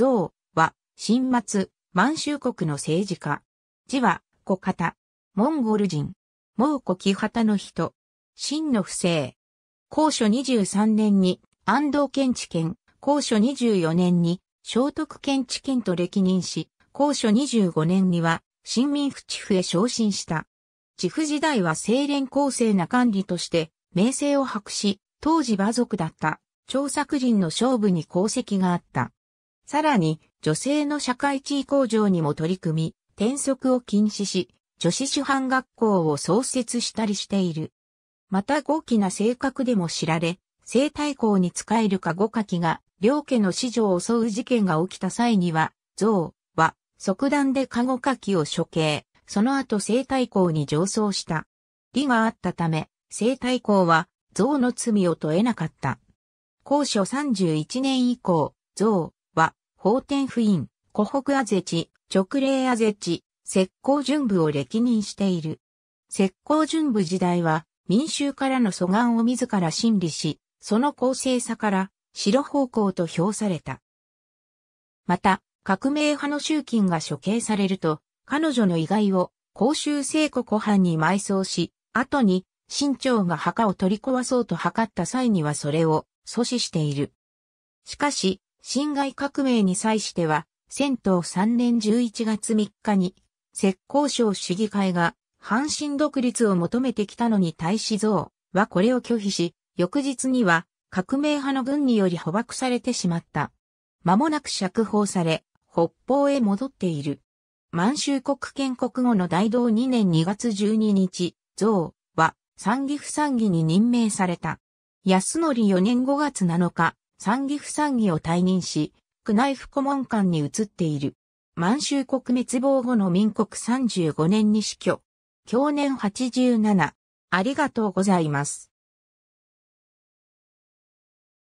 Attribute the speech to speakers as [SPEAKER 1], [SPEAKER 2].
[SPEAKER 1] 像は、新末、満州国の政治家。字は、小方。モンゴル人。蒙古木旗の人。真の不正。高所23年に、安藤県知県、高所24年に、聖徳県知県と歴任し、高所25年には、新民府地府へ昇進した。地府時代は清廉公正な管理として、名声を博し、当時馬族だった、長作人の勝負に功績があった。さらに、女性の社会地位向上にも取り組み、転職を禁止し、女子主犯学校を創設したりしている。また豪気な性格でも知られ、生態校に使えるか五夏きが、両家の子女を襲う事件が起きた際には、象は即断で籠護きを処刑、その後生態校に上層した。理があったため、生態校は象の罪を問えなかった。高所31年以降、象法天府院、湖北あぜチ直令あぜチ石膏準部を歴任している。石膏準部時代は、民衆からの素願を自ら審理し、その公正さから、白方向と評された。また、革命派の集金が処刑されると、彼女の遺骸を、公衆聖庫湖畔に埋葬し、後に、新朝が墓を取り壊そうと図った際にはそれを阻止している。しかし、辛亥革命に際しては、戦闘3年11月3日に、浙江省市議会が、阪神独立を求めてきたのに対し像はこれを拒否し、翌日には革命派の軍により捕獲されてしまった。間もなく釈放され、北方へ戻っている。満州国建国後の大同2年2月12日、像は参議不参議に任命された。安則4年5月7日、参議府参議を退任し、区内府顧問官に移っている。満州国滅亡後の民国35年に死去。去年87。ありがとうございます。